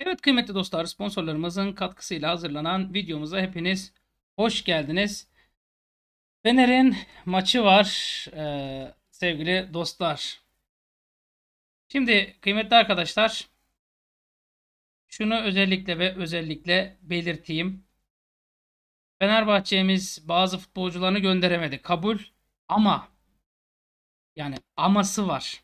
Evet kıymetli dostlar sponsorlarımızın katkısıyla hazırlanan videomuza hepiniz hoş geldiniz. Fener'in maçı var e, sevgili dostlar. Şimdi kıymetli arkadaşlar şunu özellikle ve özellikle belirteyim. Fenerbahçe'miz bazı futbolcularını gönderemedi kabul ama yani aması var.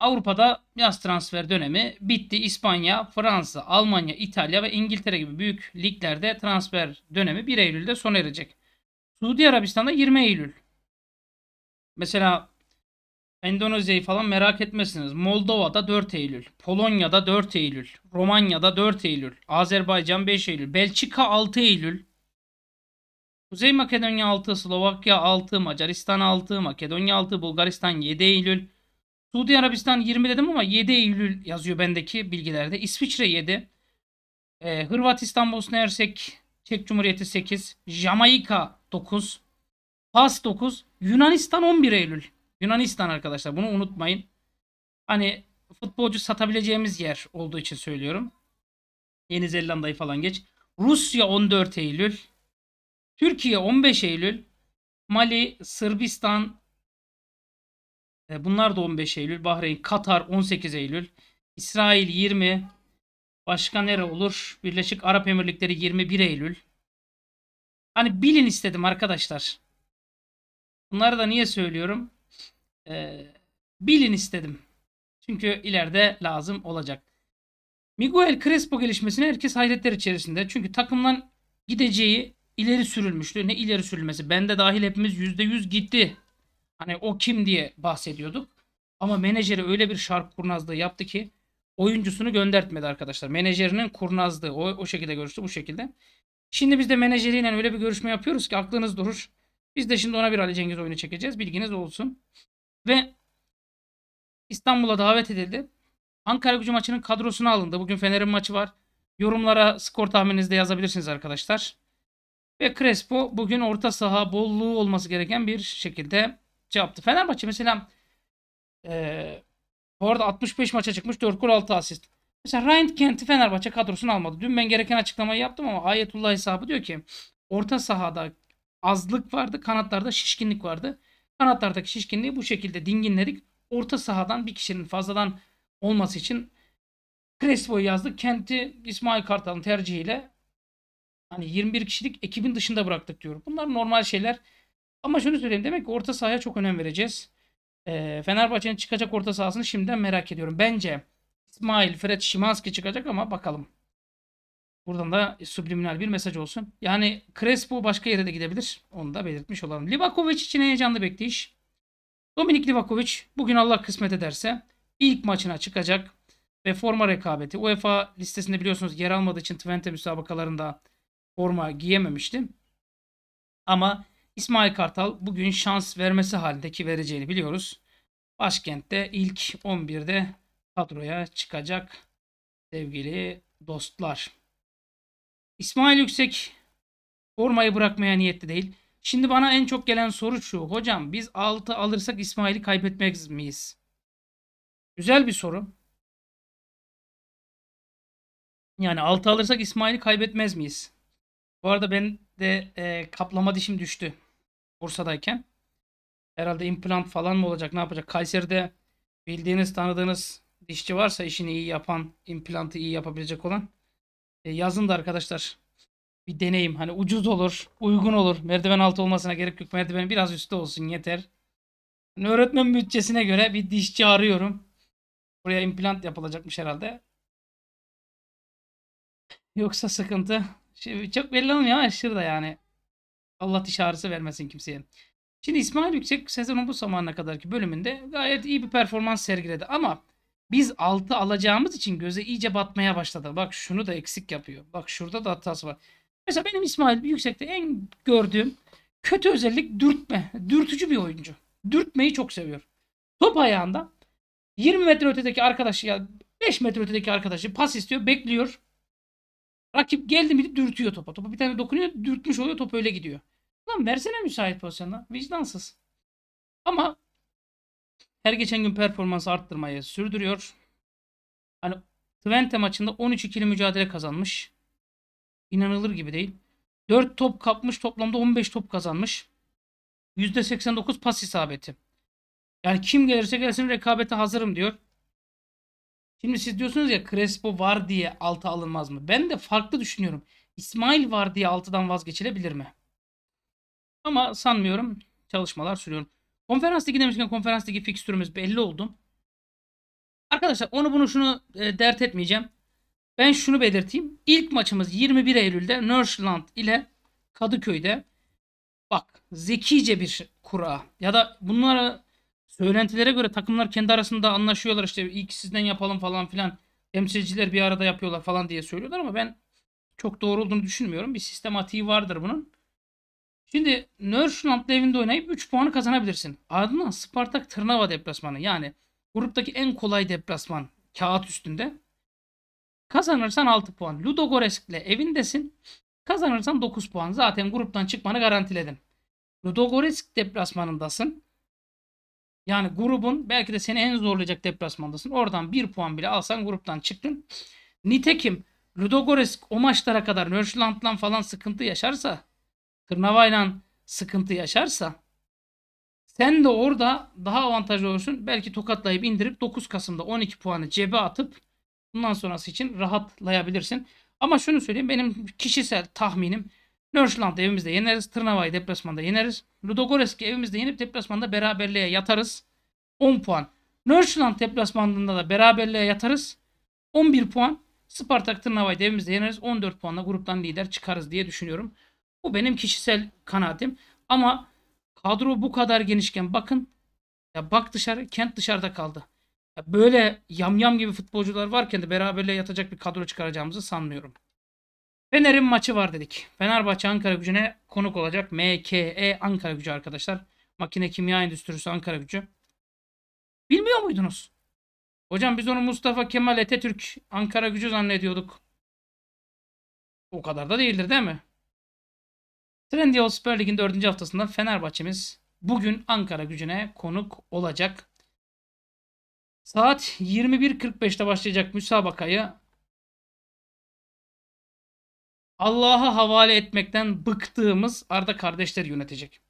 Avrupa'da yaz transfer dönemi bitti. İspanya, Fransa, Almanya, İtalya ve İngiltere gibi büyük liglerde transfer dönemi 1 Eylül'de sona erecek. Suudi Arabistan'da 20 Eylül. Mesela Endonezya'yı falan merak etmesiniz. Moldova'da 4 Eylül, Polonya'da 4 Eylül, Romanya'da 4 Eylül, Azerbaycan 5 Eylül, Belçika 6 Eylül, Kuzey Makedonya 6, Slovakya 6, Macaristan 6, Makedonya 6, Bulgaristan 7 Eylül, Suudi Arabistan 20 dedim ama 7 Eylül yazıyor bendeki bilgilerde. İsviçre 7. E, ee, Hırvatistan, Bosna Hersek, Çek Cumhuriyeti 8. Jamaika 9. Fas 9. Yunanistan 11 Eylül. Yunanistan arkadaşlar bunu unutmayın. Hani futbolcu satabileceğimiz yer olduğu için söylüyorum. Yeni Zelanda'yı falan geç. Rusya 14 Eylül. Türkiye 15 Eylül. Mali, Sırbistan, e, bunlar da 15 Eylül. Bahreyn, Katar 18 Eylül. İsrail 20. Başka nere olur? Birleşik Arap Emirlikleri 21 Eylül. Hani bilin istedim arkadaşlar. Bunları da niye söylüyorum? Ee, bilin istedim. Çünkü ileride lazım olacak. Miguel Crespo gelişmesine herkes hayretler içerisinde. Çünkü takımdan gideceği ileri sürülmüştü. Ne ileri sürülmesi? Bende dahil hepimiz %100 gitti. Hani o kim diye bahsediyorduk. Ama menajeri öyle bir şark kurnazlığı yaptı ki oyuncusunu göndertmedi arkadaşlar. Menajerinin kurnazlığı. O, o şekilde görüştü bu şekilde. Şimdi biz de menajeriyle öyle bir görüşme yapıyoruz ki aklınız durur. Biz de şimdi ona bir Ali Cengiz oyunu çekeceğiz. Bilginiz olsun. Ve İstanbul'a davet edildi. Ankara gücü maçının kadrosunu alındı. Bugün Fener'in maçı var. Yorumlara skor tahmininizde yazabilirsiniz arkadaşlar. Ve Crespo bugün orta saha bolluğu olması gereken bir şekilde şey yaptı. Fenerbahçe mesela e, bu arada 65 maça çıkmış 4 gol 6 asist. Mesela Ryan Kent'i Fenerbahçe kadrosunu almadı. Dün ben gereken açıklamayı yaptım ama Ayetullah hesabı diyor ki orta sahada azlık vardı. Kanatlarda şişkinlik vardı. Kanatlardaki şişkinliği bu şekilde dinginledik. Orta sahadan bir kişinin fazladan olması için Crespo'yu yazdı Kent'i İsmail Kartal'ın tercihiyle hani 21 kişilik ekibin dışında bıraktık diyor. Bunlar normal şeyler. Ama şunu söyleyeyim demek ki orta sahaya çok önem vereceğiz. E, Fenerbahçe'nin çıkacak orta sahasını şimdiden merak ediyorum. Bence İsmail, Fred, Şimanski çıkacak ama bakalım. Buradan da subliminal bir mesaj olsun. Yani Crespo başka yere de gidebilir. Onu da belirtmiş olalım. Livakovic için heyecanlı bekleyiş. Dominik Livakovic bugün Allah kısmet ederse ilk maçına çıkacak ve forma rekabeti. UEFA listesinde biliyorsunuz yer almadığı için Twente müsabakalarında forma giyememişti. Ama İsmail Kartal bugün şans vermesi halindeki vereceğini biliyoruz. Başkent'te ilk 11'de kadroya çıkacak sevgili dostlar. İsmail Yüksek formayı bırakmaya niyetli değil. Şimdi bana en çok gelen soru şu. Hocam biz 6 alırsak İsmail'i kaybetmek miyiz? Güzel bir soru. Yani 6 alırsak İsmail'i kaybetmez miyiz? Bu arada ben de e, kaplama dişim düştü. Bursa'dayken. Herhalde implant falan mı olacak ne yapacak? Kayseri'de bildiğiniz tanıdığınız dişçi varsa işini iyi yapan, implantı iyi yapabilecek olan e, yazın da arkadaşlar bir deneyim. Hani ucuz olur, uygun olur. Merdiven altı olmasına gerek yok. Merdiven biraz üstte olsun yeter. Yani öğretmen bütçesine göre bir dişçi arıyorum. Buraya implant yapılacakmış herhalde. Yoksa sıkıntı. Şey, çok belli olmuyor ama aşırı da yani. Allah diş vermesin kimseye. Şimdi İsmail Yüksek sezonun bu zamanına kadarki bölümünde gayet iyi bir performans sergiledi ama biz 6 alacağımız için göze iyice batmaya başladı. Bak şunu da eksik yapıyor. Bak şurada da hatası var. Mesela benim İsmail Yüksek'te en gördüğüm kötü özellik dürtme. Dürtücü bir oyuncu. Dürtmeyi çok seviyor. Top ayağında 20 metre ötedeki arkadaşı ya 5 metre ötedeki arkadaşı pas istiyor, bekliyor. Rakip geldi mi dürtüyor topa. Topa bir tane dokunuyor, dürtmüş oluyor, top öyle gidiyor. Lan versene müsait pozisyonda. Vicdansız. Ama her geçen gün performansı arttırmayı sürdürüyor. Hani Twente maçında 13 ikili mücadele kazanmış. İnanılır gibi değil. 4 top kapmış toplamda 15 top kazanmış. %89 pas isabeti. Yani kim gelirse gelsin rekabete hazırım diyor. Şimdi siz diyorsunuz ya Crespo var diye alta alınmaz mı? Ben de farklı düşünüyorum. İsmail var diye altıdan vazgeçilebilir mi? Ama sanmıyorum çalışmalar sürüyorum. Konferans ligi demişken konferans ligi fikstürümüz belli oldu. Arkadaşlar onu bunu şunu e, dert etmeyeceğim. Ben şunu belirteyim. İlk maçımız 21 Eylül'de Nörsland ile Kadıköy'de. Bak zekice bir kura. Ya da bunlara söylentilere göre takımlar kendi arasında anlaşıyorlar işte ilk sizden yapalım falan filan. Temsilciler bir arada yapıyorlar falan diye söylüyorlar ama ben çok doğru olduğunu düşünmüyorum. Bir sistematiği vardır bunun. Şimdi Nörşland'la evinde oynayıp 3 puanı kazanabilirsin. Ardından Spartak Tırnava deplasmanı yani gruptaki en kolay deplasman kağıt üstünde. Kazanırsan 6 puan. Ludogoresk'le evindesin. Kazanırsan 9 puan. Zaten gruptan çıkmanı garantiledim. Ludogorsk deplasmanındasın. Yani grubun belki de seni en zorlayacak deplasmandasın. Oradan 1 puan bile alsan gruptan çıktın. Nitekim Ludogorsk o maçlara kadar Nörşland'la falan sıkıntı yaşarsa tırnavayla sıkıntı yaşarsa sen de orada daha avantajlı olursun. Belki tokatlayıp indirip 9 Kasım'da 12 puanı cebe atıp bundan sonrası için rahatlayabilirsin. Ama şunu söyleyeyim benim kişisel tahminim Nörşland'ı evimizde yeneriz. Tırnava'yı deplasmanda yeneriz. Ludogoresk'i evimizde yenip deplasmanda beraberliğe yatarız. 10 puan. Nörşland deplasmanında da beraberliğe yatarız. 11 puan. Spartak Tırnava'yı evimizde yeneriz. 14 puanla gruptan lider çıkarız diye düşünüyorum. Bu benim kişisel kanaatim. Ama kadro bu kadar genişken bakın ya bak dışarı Kent dışarıda kaldı. Ya böyle yamyam gibi futbolcular varken de beraberle yatacak bir kadro çıkaracağımızı sanmıyorum. Fener'in maçı var dedik. Fenerbahçe Ankara gücüne konuk olacak. MKE Ankara gücü arkadaşlar. Makine Kimya Endüstrisi Ankara gücü. Bilmiyor muydunuz? Hocam biz onu Mustafa Kemal Etetürk Ankara gücü zannediyorduk. O kadar da değildir değil mi? Trendyol Süper Lig'in 4. haftasında Fenerbahçe'miz bugün Ankara gücüne konuk olacak. Saat 21.45'te başlayacak müsabakayı Allah'a havale etmekten bıktığımız Arda kardeşler yönetecek.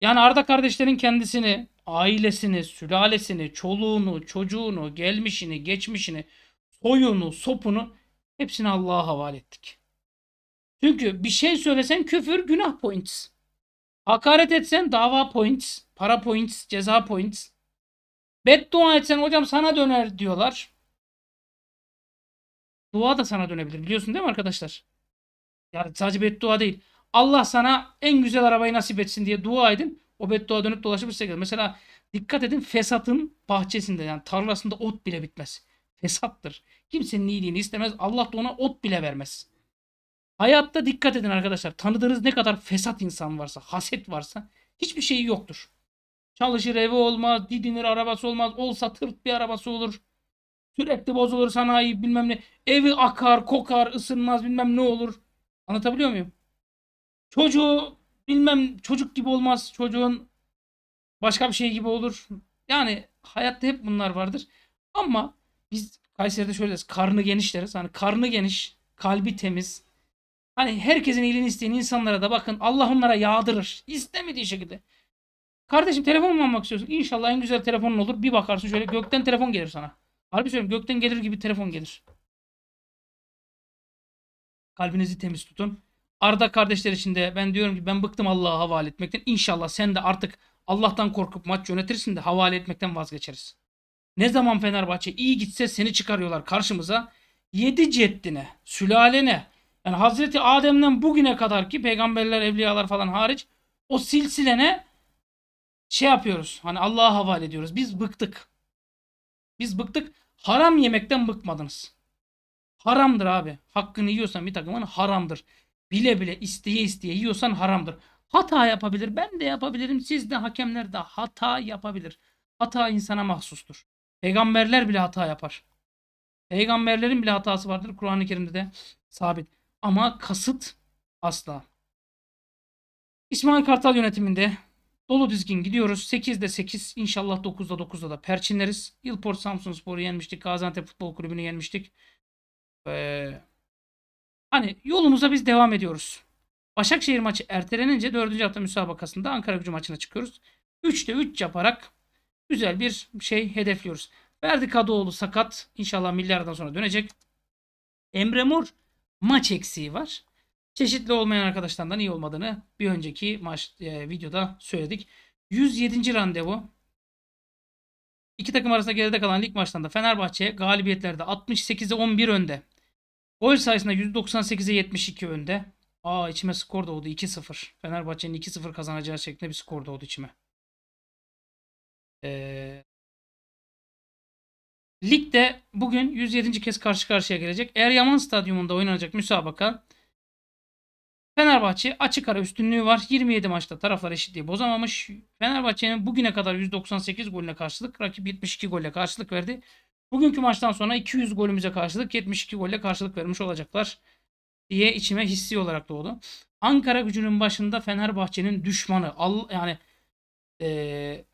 Yani Arda kardeşlerin kendisini, ailesini, sülalesini, çoluğunu, çocuğunu, gelmişini, geçmişini, soyunu, sopunu hepsini Allah'a havale ettik. Çünkü bir şey söylesen küfür günah points. Hakaret etsen dava points, para points, ceza points. Beddua etsen hocam sana döner diyorlar. Dua da sana dönebilir biliyorsun değil mi arkadaşlar? Yani sadece beddua değil. Allah sana en güzel arabayı nasip etsin diye dua edin. O beddua dönüp dolaşıp size gelir. Mesela dikkat edin fesatın bahçesinde yani tarlasında ot bile bitmez. Fesattır. Kimsenin iyiliğini istemez. Allah da ona ot bile vermez. Hayatta dikkat edin arkadaşlar. Tanıdığınız ne kadar fesat insan varsa, haset varsa hiçbir şeyi yoktur. Çalışır evi olmaz, didinir arabası olmaz, olsa tırt bir arabası olur. Sürekli bozulur sanayi bilmem ne. Evi akar, kokar, ısınmaz bilmem ne olur. Anlatabiliyor muyum? Çocuğu bilmem çocuk gibi olmaz. Çocuğun başka bir şey gibi olur. Yani hayatta hep bunlar vardır. Ama biz Kayseri'de şöyle deriz. Karnı genişleriz deriz. Hani karnı geniş, kalbi temiz, Hani herkesin iyiliğini isteyen insanlara da bakın Allah onlara yağdırır. İstemediği şekilde. Kardeşim telefon mu almak istiyorsun? İnşallah en güzel telefonun olur. Bir bakarsın şöyle gökten telefon gelir sana. Harbi söylüyorum gökten gelir gibi telefon gelir. Kalbinizi temiz tutun. Arda kardeşler için de ben diyorum ki ben bıktım Allah'a havale etmekten. İnşallah sen de artık Allah'tan korkup maç yönetirsin de havale etmekten vazgeçeriz. Ne zaman Fenerbahçe iyi gitse seni çıkarıyorlar karşımıza. Yedi ceddine, sülalene, yani Hazreti Adem'den bugüne kadar ki peygamberler, evliyalar falan hariç o silsilene şey yapıyoruz. Hani Allah'a havale ediyoruz. Biz bıktık. Biz bıktık. Haram yemekten bıkmadınız. Haramdır abi. Hakkını yiyorsan bir takımın haramdır. Bile bile isteye isteye yiyorsan haramdır. Hata yapabilir. Ben de yapabilirim. Siz de hakemler de hata yapabilir. Hata insana mahsustur. Peygamberler bile hata yapar. Peygamberlerin bile hatası vardır. Kur'an-ı Kerim'de de sabit. Ama kasıt asla. İsmail Kartal yönetiminde dolu dizgin gidiyoruz. 8'de 8 inşallah 9'da 9'da da perçinleriz. Yılport Samsun Spor'u yenmiştik. Gaziantep Futbol Kulübü'nü yenmiştik. Ee, hani yolumuza biz devam ediyoruz. Başakşehir maçı ertelenince 4. hafta müsabakasında Ankara gücü maçına çıkıyoruz. 3'te 3 yaparak güzel bir şey hedefliyoruz. Verdi Kadıoğlu sakat. İnşallah milyardan sonra dönecek. Emre Mor maç eksiği var. Çeşitli olmayan arkadaşlardan iyi olmadığını bir önceki maç e, videoda söyledik. 107. randevu. İki takım arasında geride kalan lig maçlarında Fenerbahçe galibiyetlerde 68'e 11 önde. Gol sayısında 198'e 72 önde. Aa içime skor doğdu 2-0. Fenerbahçe'nin 2-0 kazanacağı şeklinde bir skor doğdu içime. Ee, Ligde bugün 107. kez karşı karşıya gelecek. Eryaman Stadyumunda oynanacak müsabaka Fenerbahçe açık ara üstünlüğü var. 27 maçta taraflar eşitliği bozamamış. Fenerbahçe'nin bugüne kadar 198 golüne karşılık rakip 72 golle karşılık verdi. Bugünkü maçtan sonra 200 golümüze karşılık 72 golle karşılık vermiş olacaklar diye içime hissi olarak doğdu. Ankara gücünün başında Fenerbahçe'nin düşmanı. yani e,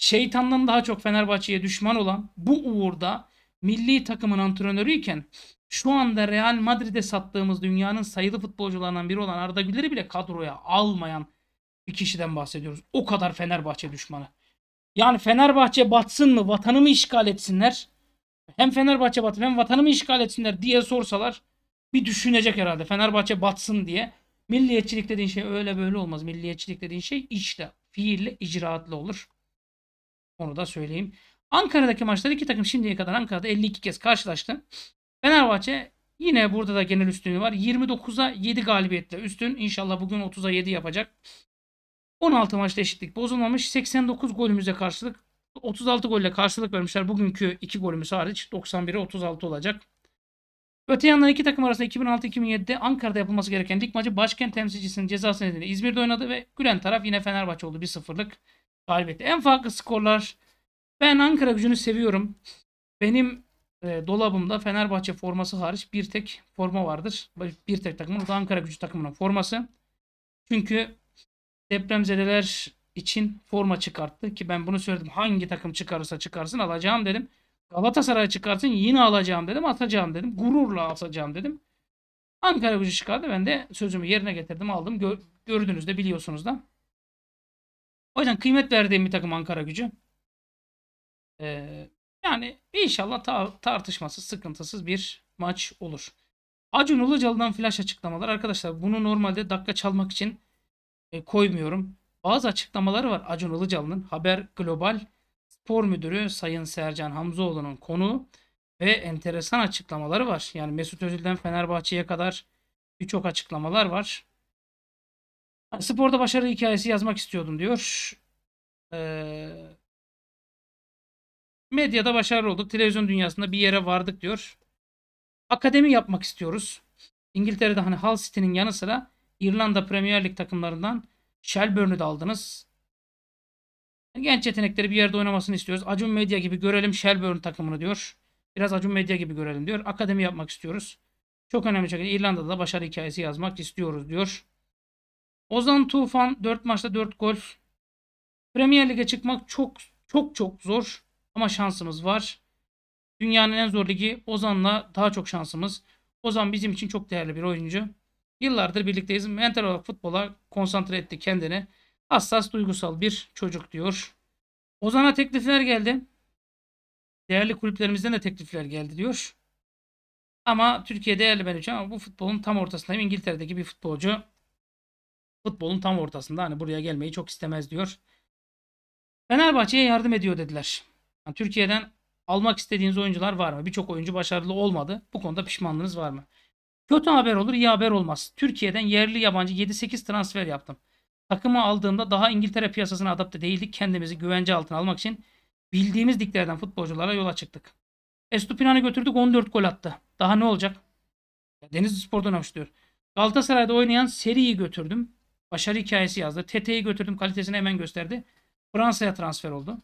şeytandan daha çok Fenerbahçe'ye düşman olan bu uğurda milli takımın antrenörüyken şu anda Real Madrid'e sattığımız dünyanın sayılı futbolcularından biri olan Arda Güler'i bile kadroya almayan bir kişiden bahsediyoruz. O kadar Fenerbahçe düşmanı. Yani Fenerbahçe batsın mı, vatanımı işgal etsinler? Hem Fenerbahçe batsın hem vatanımı işgal etsinler diye sorsalar bir düşünecek herhalde Fenerbahçe batsın diye. Milliyetçilik dediğin şey öyle böyle olmaz. Milliyetçilik dediğin şey işle, fiille, icraatlı olur. Onu da söyleyeyim. Ankara'daki maçlar iki takım şimdiye kadar Ankara'da 52 kez karşılaştı. Fenerbahçe yine burada da genel üstünlüğü var. 29'a 7 galibiyetle üstün. İnşallah bugün 30'a 7 yapacak. 16 maçta eşitlik bozulmamış. 89 golümüze karşılık 36 golle karşılık vermişler. Bugünkü 2 golümüz hariç 91'e 36 olacak. Öte yandan iki takım arasında 2006-2007'de Ankara'da yapılması gereken lig maçı başkent temsilcisinin cezası nedeniyle İzmir'de oynadı ve gülen taraf yine Fenerbahçe oldu 1-0'lık galibiyetle. En farklı skorlar. Ben Ankara gücünü seviyorum. Benim e, dolabımda Fenerbahçe forması hariç bir tek forma vardır. Bir tek takımın. O da Ankara gücü takımının forması. Çünkü depremzedeler için forma çıkarttı ki ben bunu söyledim. Hangi takım çıkarırsa çıkarsın alacağım dedim. Galatasaray çıkarsın yine alacağım dedim. Atacağım dedim. Gururla atacağım dedim. Ankara gücü çıkardı. Ben de sözümü yerine getirdim aldım. Gördüğünüzde biliyorsunuz da. O yüzden kıymet verdiğim bir takım Ankara gücü. Ee, yani inşallah ta tartışmasız, sıkıntısız bir maç olur. Acun Ilıcalı'dan flash açıklamalar. Arkadaşlar bunu normalde dakika çalmak için e, koymuyorum. Bazı açıklamaları var Acun Ilıcalı'nın. Haber Global Spor Müdürü Sayın Sercan Hamzoğlu'nun konuğu ve enteresan açıklamaları var. Yani Mesut Özil'den Fenerbahçe'ye kadar birçok açıklamalar var. Sporda başarı hikayesi yazmak istiyordum diyor. Ee, medyada başarılı olduk. Televizyon dünyasında bir yere vardık diyor. Akademi yapmak istiyoruz. İngiltere'de hani Hull City'nin yanı sıra İrlanda Premier Lig takımlarından Shelbourne'ü de aldınız. Genç yetenekleri bir yerde oynamasını istiyoruz. Acun Medya gibi görelim Shelbourne takımını diyor. Biraz Acun Medya gibi görelim diyor. Akademi yapmak istiyoruz. Çok önemli şekilde İrlanda'da da başarı hikayesi yazmak istiyoruz diyor. Ozan Tufan 4 maçta 4 gol. Premier Lig'e çıkmak çok çok çok zor ama şansımız var. Dünyanın en zor ligi Ozan'la daha çok şansımız. Ozan bizim için çok değerli bir oyuncu. Yıllardır birlikteyiz. Mental olarak futbola konsantre etti kendini. Hassas duygusal bir çocuk diyor. Ozan'a teklifler geldi. Değerli kulüplerimizden de teklifler geldi diyor. Ama Türkiye değerli benim için ama bu futbolun tam ortasındayım. İngiltere'deki bir futbolcu. Futbolun tam ortasında hani buraya gelmeyi çok istemez diyor. Fenerbahçe'ye yardım ediyor dediler. Yani Türkiye'den almak istediğiniz oyuncular var mı? Birçok oyuncu başarılı olmadı. Bu konuda pişmanlığınız var mı? Kötü haber olur, iyi haber olmaz. Türkiye'den yerli yabancı 7-8 transfer yaptım. Takımı aldığımda daha İngiltere piyasasına adapte değildik. Kendimizi güvence altına almak için bildiğimiz diklerden futbolculara yola çıktık. Estupinan'ı götürdük 14 gol attı. Daha ne olacak? Denizli Spor'dan hoşluyor. Galatasaray'da oynayan Seri'yi götürdüm. Başarı hikayesi yazdı. Tete'yi götürdüm. Kalitesini hemen gösterdi. Fransa'ya transfer oldu.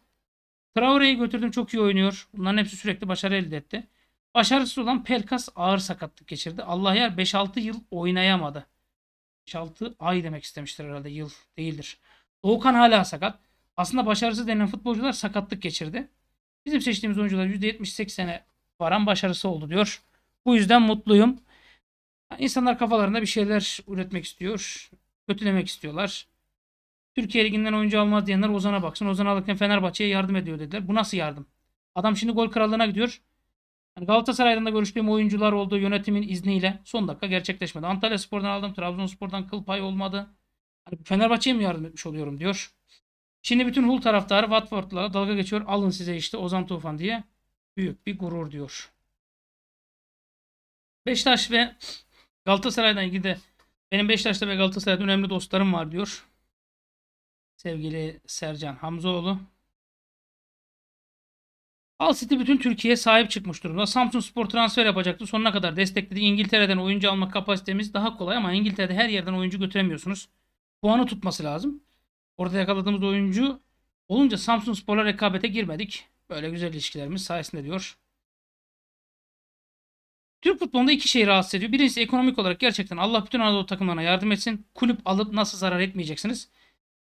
Traore'yi götürdüm. Çok iyi oynuyor. Bunların hepsi sürekli başarı elde etti. Başarısız olan Pelkas ağır sakatlık geçirdi. Allah yer 5-6 yıl oynayamadı. 5-6 ay demek istemiştir herhalde. Yıl değildir. Doğukan hala sakat. Aslında başarısız denilen futbolcular sakatlık geçirdi. Bizim seçtiğimiz oyuncular %70-80'e varan başarısı oldu diyor. Bu yüzden mutluyum. İnsanlar insanlar kafalarında bir şeyler üretmek istiyor kötülemek istiyorlar. Türkiye Ligi'nden oyuncu almaz diyenler Ozan'a baksın. Ozan alırken Fenerbahçe'ye yardım ediyor dediler. Bu nasıl yardım? Adam şimdi gol krallığına gidiyor. Yani Galatasaray'dan da görüştüğüm oyuncular olduğu yönetimin izniyle. Son dakika gerçekleşmedi. Antalya Spor'dan aldım. Trabzonspor'dan kıl pay olmadı. Yani Fenerbahçe'ye mi yardım etmiş oluyorum diyor. Şimdi bütün Hull taraftarı Watford'la dalga geçiyor. Alın size işte Ozan Tufan diye. Büyük bir gurur diyor. Beşiktaş ve Galatasaray'dan ilgili benim Beşiktaş'ta ve Galatasaray'da önemli dostlarım var diyor. Sevgili Sercan Hamzoğlu. Al City bütün Türkiye'ye sahip çıkmış durumda. Samsung Spor transfer yapacaktı. Sonuna kadar destekledi. İngiltere'den oyuncu almak kapasitemiz daha kolay ama İngiltere'de her yerden oyuncu götüremiyorsunuz. Puanı tutması lazım. Orada yakaladığımız oyuncu olunca Samsung Spor'la rekabete girmedik. Böyle güzel ilişkilerimiz sayesinde diyor. Türk futbolunda iki şey rahatsız ediyor. Birincisi ekonomik olarak gerçekten Allah bütün Anadolu takımlarına yardım etsin. Kulüp alıp nasıl zarar etmeyeceksiniz?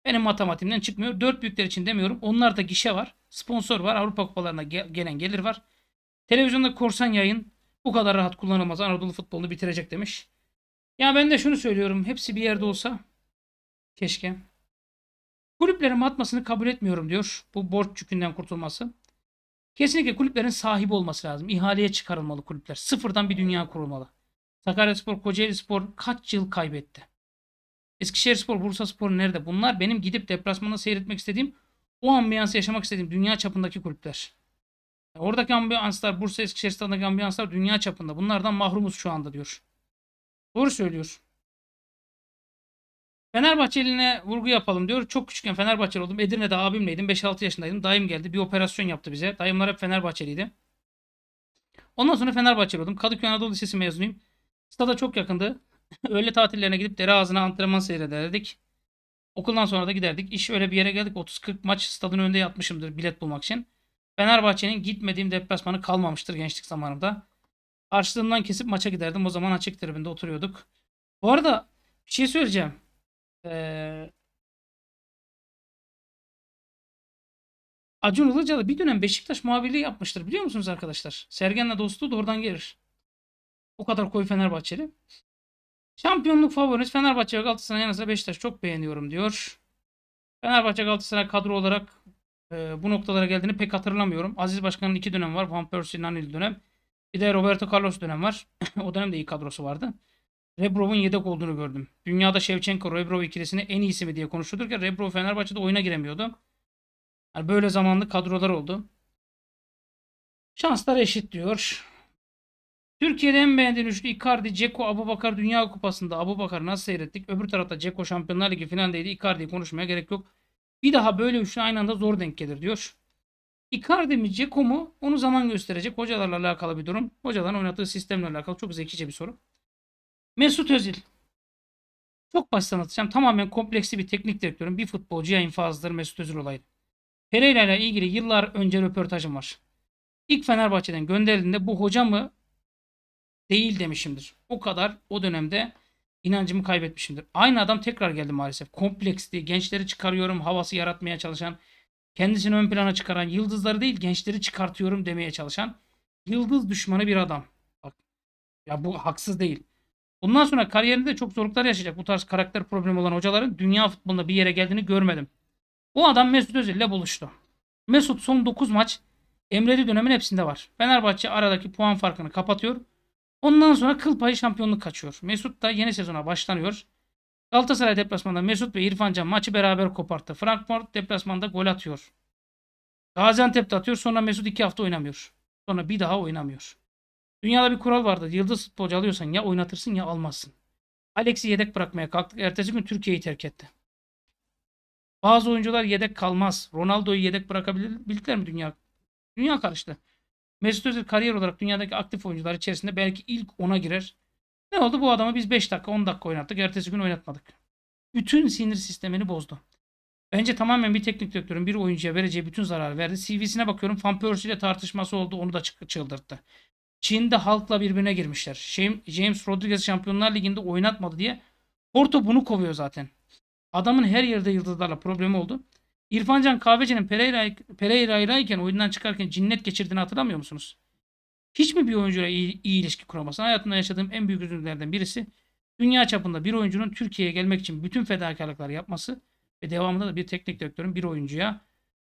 Benim matematiğimden çıkmıyor. Dört büyükler için demiyorum. Onlarda gişe var. Sponsor var. Avrupa kupalarına gelen gelir var. Televizyonda korsan yayın bu kadar rahat kullanılmaz. Anadolu futbolunu bitirecek demiş. Ya ben de şunu söylüyorum. Hepsi bir yerde olsa keşke. Kulüplerin matmasını kabul etmiyorum diyor. Bu borç yükünden kurtulması. Kesinlikle kulüplerin sahibi olması lazım. İhaleye çıkarılmalı kulüpler. Sıfırdan bir dünya kurulmalı. Sakaryaspor, Kocaelispor kaç yıl kaybetti? Eskişehirspor, Bursaspor nerede? Bunlar benim gidip deplasmanda seyretmek istediğim, o ambiyansı yaşamak istediğim dünya çapındaki kulüpler. Oradaki ambiyanslar, Bursa Eskişehir stadındaki ambiyanslar dünya çapında. Bunlardan mahrumuz şu anda diyor. Doğru söylüyor. Fenerbahçe vurgu yapalım diyor. Çok küçükken Fenerbahçeli oldum. Edirne'de abimleydim. 5-6 yaşındaydım. Dayım geldi. Bir operasyon yaptı bize. Dayımlar hep Fenerbahçeliydi. Ondan sonra Fenerbahçeli oldum. Kadıköy Anadolu Lisesi mezunuyum. Stada çok yakındı. Öğle tatillerine gidip dere ağzına antrenman seyrederdik. Okuldan sonra da giderdik. İş öyle bir yere geldik. 30-40 maç stadın önünde yatmışımdır bilet bulmak için. Fenerbahçe'nin gitmediğim deplasmanı kalmamıştır gençlik zamanımda. Harçlığımdan kesip maça giderdim. O zaman açık tribünde oturuyorduk. Bu arada bir şey söyleyeceğim. Ee, Acun Ilıcalı bir dönem Beşiktaş muhabirliği yapmıştır biliyor musunuz arkadaşlar? Sergen'le dostluğu oradan gelir. O kadar koyu Fenerbahçeli. Şampiyonluk favoriniz Fenerbahçe ve Galatasaray yanı Beşiktaş çok beğeniyorum diyor. Fenerbahçe Galatasaray kadro olarak e, bu noktalara geldiğini pek hatırlamıyorum. Aziz Başkan'ın iki dönem var. Van Persie, Nanil dönem. Bir de Roberto Carlos dönem var. o dönem de iyi kadrosu vardı. Rebrov'un yedek olduğunu gördüm. Dünyada Shevchenko Rebrov ikilisini en iyisi mi diye konuşulurken Rebrov Fenerbahçe'de oyuna giremiyordu. Yani böyle zamanlı kadrolar oldu. Şanslar eşit diyor. Türkiye'de en beğendiğin üçlü Icardi, Ceko, Abubakar Dünya Kupası'nda. Abubakar'ı nasıl seyrettik? Öbür tarafta Ceko Şampiyonlar Ligi finaldeydi. Icardi'yi konuşmaya gerek yok. Bir daha böyle üçlü aynı anda zor denk gelir diyor. Icardi mi Ceko mu? Onu zaman gösterecek. Hocalarla alakalı bir durum. Hocaların oynattığı sistemle alakalı çok zekice bir soru. Mesut Özil. Çok basit anlatacağım. Tamamen kompleksi bir teknik direktörüm. bir futbolcuya infazdır Mesut Özil olayı. Pereira ile ilgili yıllar önce röportajım var. İlk Fenerbahçe'den gönderildiğinde bu hoca mı değil demişimdir. O kadar o dönemde inancımı kaybetmişimdir. Aynı adam tekrar geldi maalesef. Kompleksli, gençleri çıkarıyorum, havası yaratmaya çalışan, kendisini ön plana çıkaran, yıldızları değil gençleri çıkartıyorum demeye çalışan yıldız düşmanı bir adam. Bak, ya bu haksız değil. Bundan sonra kariyerinde çok zorluklar yaşayacak bu tarz karakter problemi olan hocaların dünya futbolunda bir yere geldiğini görmedim. Bu adam Mesut Özil ile buluştu. Mesut son 9 maç Emreli dönemin hepsinde var. Fenerbahçe aradaki puan farkını kapatıyor. Ondan sonra kıl payı şampiyonluk kaçıyor. Mesut da yeni sezona başlanıyor. Galatasaray deplasmanda Mesut ve İrfan Can maçı beraber koparttı. Frankfurt deplasmanda gol atıyor. Gaziantep'te atıyor. Sonra Mesut 2 hafta oynamıyor. Sonra bir daha oynamıyor. Dünyada bir kural vardı. Yıldız futbolcu alıyorsan ya oynatırsın ya almazsın. Alex'i yedek bırakmaya kalktık. Ertesi gün Türkiye'yi terk etti. Bazı oyuncular yedek kalmaz. Ronaldo'yu yedek bırakabilirler mi dünya? Dünya karıştı. Mesut Özil kariyer olarak dünyadaki aktif oyuncular içerisinde belki ilk 10'a girer. Ne oldu? Bu adamı biz 5 dakika 10 dakika oynattık. Ertesi gün oynatmadık. Bütün sinir sistemini bozdu. Bence tamamen bir teknik direktörün bir oyuncuya vereceği bütün zararı verdi. CV'sine bakıyorum. Van ile tartışması oldu. Onu da çıldırttı. Çin'de halkla birbirine girmişler. Şey- James Rodriguez Şampiyonlar Ligi'nde oynatmadı diye Porto bunu kovuyor zaten. Adamın her yerde yıldızlarla problemi oldu. İrfancan Kahveci'nin Pereira, Pereira'yken oyundan çıkarken cinnet geçirdiğini hatırlamıyor musunuz? Hiç mi bir oyuncuyla iyi, iyi ilişki kuramasın? Hayatımda yaşadığım en büyük üzüntülerden birisi dünya çapında bir oyuncunun Türkiye'ye gelmek için bütün fedakarlıklar yapması ve devamında da bir teknik direktörün bir oyuncuya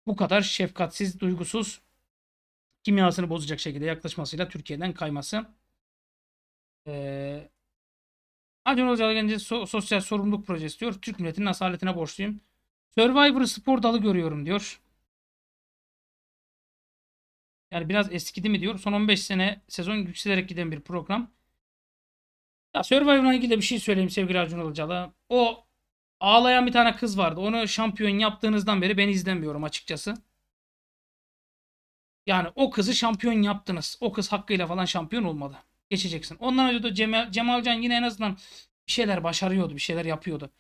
bu kadar şefkatsiz, duygusuz kimyasını bozacak şekilde yaklaşmasıyla Türkiye'den kayması. Ee, Acun Özal'a gelince sosyal sorumluluk projesi diyor. Türk milletinin asaletine borçluyum. Survivor spor dalı görüyorum diyor. Yani biraz eskidi mi diyor. Son 15 sene sezon yükselerek giden bir program. Ya Survivor'la ilgili de bir şey söyleyeyim sevgili Acun Ilıcalı. O ağlayan bir tane kız vardı. Onu şampiyon yaptığınızdan beri ben izlemiyorum açıkçası. Yani o kızı şampiyon yaptınız. O kız hakkıyla falan şampiyon olmadı. Geçeceksin. Ondan önce de Cemal, Cemalcan yine en azından bir şeyler başarıyordu. Bir şeyler yapıyordu.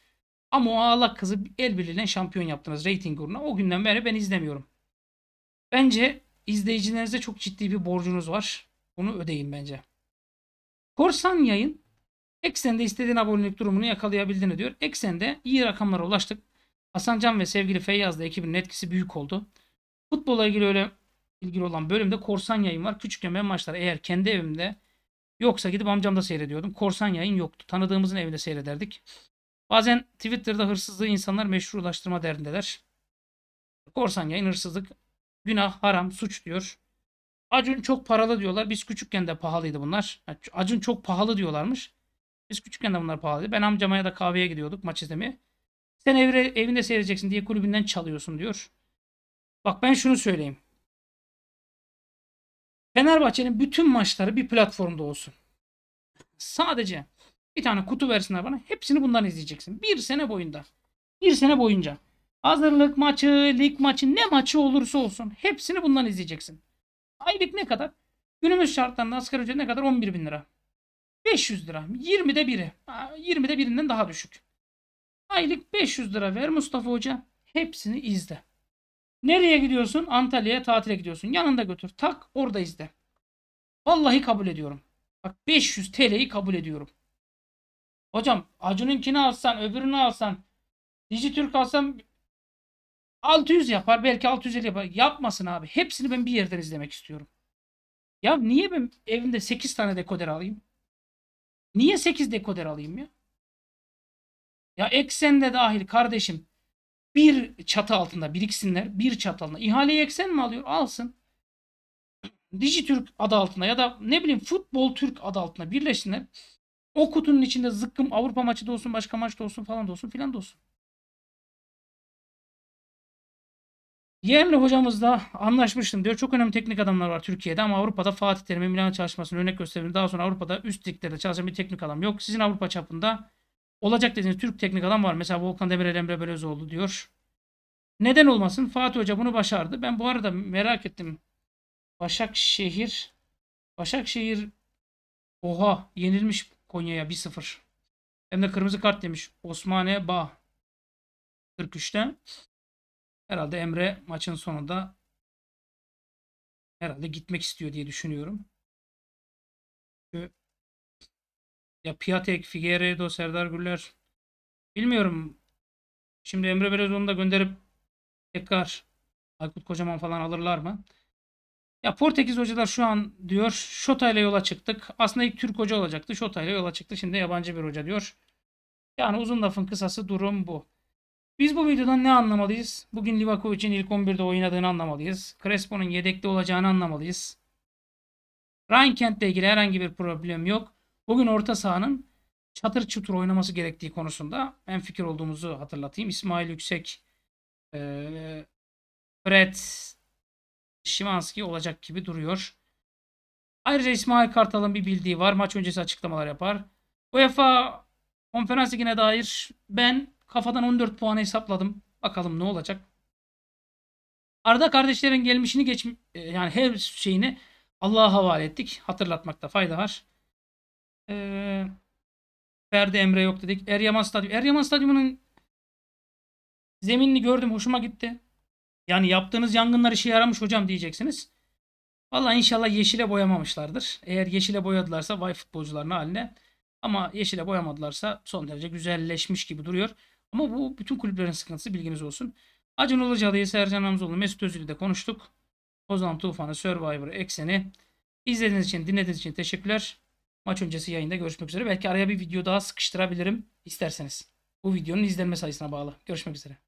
Ama o ağlak kızı el birliğiyle şampiyon yaptınız reyting uğruna. O günden beri ben izlemiyorum. Bence izleyicilerinize çok ciddi bir borcunuz var. Bunu ödeyin bence. Korsan yayın Eksen'de istediğin abonelik durumunu yakalayabildiğini diyor. Eksen'de iyi rakamlara ulaştık. Hasan Can ve sevgili Feyyaz'la ekibinin etkisi büyük oldu. Futbola ilgili öyle ilgili olan bölümde korsan yayın var. Küçükken ben maçlar eğer kendi evimde yoksa gidip amcamda seyrediyordum. Korsan yayın yoktu. Tanıdığımızın evinde seyrederdik. Bazen Twitter'da hırsızlığı insanlar meşrulaştırma derdindeler. Korsan yayın hırsızlık, günah, haram, suç diyor. Acun çok paralı diyorlar. Biz küçükken de pahalıydı bunlar. Acun çok pahalı diyorlarmış. Biz küçükken de bunlar pahalıydı. Ben amcama ya da kahveye gidiyorduk maç izlemeye. Sen evre, evinde seyredeceksin diye kulübünden çalıyorsun diyor. Bak ben şunu söyleyeyim. Fenerbahçe'nin bütün maçları bir platformda olsun. Sadece bir tane kutu versinler bana. Hepsini bundan izleyeceksin. Bir sene boyunda, Bir sene boyunca. Hazırlık maçı, lig maçı, ne maçı olursa olsun. Hepsini bundan izleyeceksin. Aylık ne kadar? Günümüz şartlarında asgari ücret ne kadar? 11 bin lira. 500 lira. 20'de biri. 20'de birinden daha düşük. Aylık 500 lira ver Mustafa Hoca. Hepsini izle. Nereye gidiyorsun? Antalya'ya tatile gidiyorsun. Yanında götür. Tak orada izle. Vallahi kabul ediyorum. Bak 500 TL'yi kabul ediyorum. Hocam Acun'unkini alsan öbürünü alsan Dijitürk alsan 600 yapar belki 650 yapar. Yapmasın abi. Hepsini ben bir yerden izlemek istiyorum. Ya niye ben evimde 8 tane dekoder alayım? Niye 8 dekoder alayım ya? Ya eksen de dahil kardeşim bir çatı altında biriksinler. Bir çatı altında. İhaleyi eksen mi alıyor? Alsın. Dijitürk adı altına ya da ne bileyim Futbol Türk adı altına birleşsinler. O kutunun içinde zıkkım Avrupa maçı da olsun, başka maç da olsun falan da olsun filan da olsun. Yemli hocamızla anlaşmıştım diyor. Çok önemli teknik adamlar var Türkiye'de ama Avrupa'da Fatih Terim'in Milan çalışmasını örnek gösterebilirim. Daha sonra Avrupa'da üst liglerde çalışan bir teknik adam yok. Sizin Avrupa çapında olacak dediğiniz Türk teknik adam var. Mesela Volkan Demirel, Emre Belözoğlu diyor. Neden olmasın? Fatih Hoca bunu başardı. Ben bu arada merak ettim. Başakşehir Başakşehir oha yenilmiş Konya'ya 1-0. Hem de kırmızı kart demiş. Osmane Bağ 43'te. Herhalde Emre maçın sonunda herhalde gitmek istiyor diye düşünüyorum. Çünkü ya Piatek, Figueiredo, Serdar Güller. Bilmiyorum. Şimdi Emre Belözoğlu'nu da gönderip tekrar Aykut Kocaman falan alırlar mı? Ya Portekiz hocalar şu an diyor Şota ile yola çıktık. Aslında ilk Türk hoca olacaktı. Şota ile yola çıktı. Şimdi yabancı bir hoca diyor. Yani uzun lafın kısası durum bu. Biz bu videodan ne anlamalıyız? Bugün Livakovic'in ilk 11'de oynadığını anlamalıyız. Crespo'nun yedekte olacağını anlamalıyız. Ryan ile ilgili herhangi bir problem yok. Bugün orta sahanın çatır çutur oynaması gerektiği konusunda en fikir olduğumuzu hatırlatayım. İsmail Yüksek, e, Fred, Şimanski olacak gibi duruyor. Ayrıca İsmail Kartal'ın bir bildiği var. Maç öncesi açıklamalar yapar. UEFA Konferans Ligi'ne dair ben kafadan 14 puanı hesapladım. Bakalım ne olacak. Arda kardeşlerin gelmişini geç e, yani her şeyini Allah'a havale ettik. Hatırlatmakta fayda var. Ee, Ferdi Emre yok dedik. Eryaman Stadyumu. Eryaman Stadyumu'nun zeminini gördüm. Hoşuma gitti. Yani yaptığınız yangınlar işe yaramış hocam diyeceksiniz. Valla inşallah yeşile boyamamışlardır. Eğer yeşile boyadılarsa vay futbolcuların haline. Ama yeşile boyamadılarsa son derece güzelleşmiş gibi duruyor. Ama bu bütün kulüplerin sıkıntısı bilginiz olsun. Acun Ilıcalı'yı, Sercan Hamzoğlu, Mesut Özil'i de konuştuk. Ozan Tufan'ı, Survivor ekseni. İzlediğiniz için, dinlediğiniz için teşekkürler. Maç öncesi yayında görüşmek üzere. Belki araya bir video daha sıkıştırabilirim isterseniz. Bu videonun izlenme sayısına bağlı. Görüşmek üzere.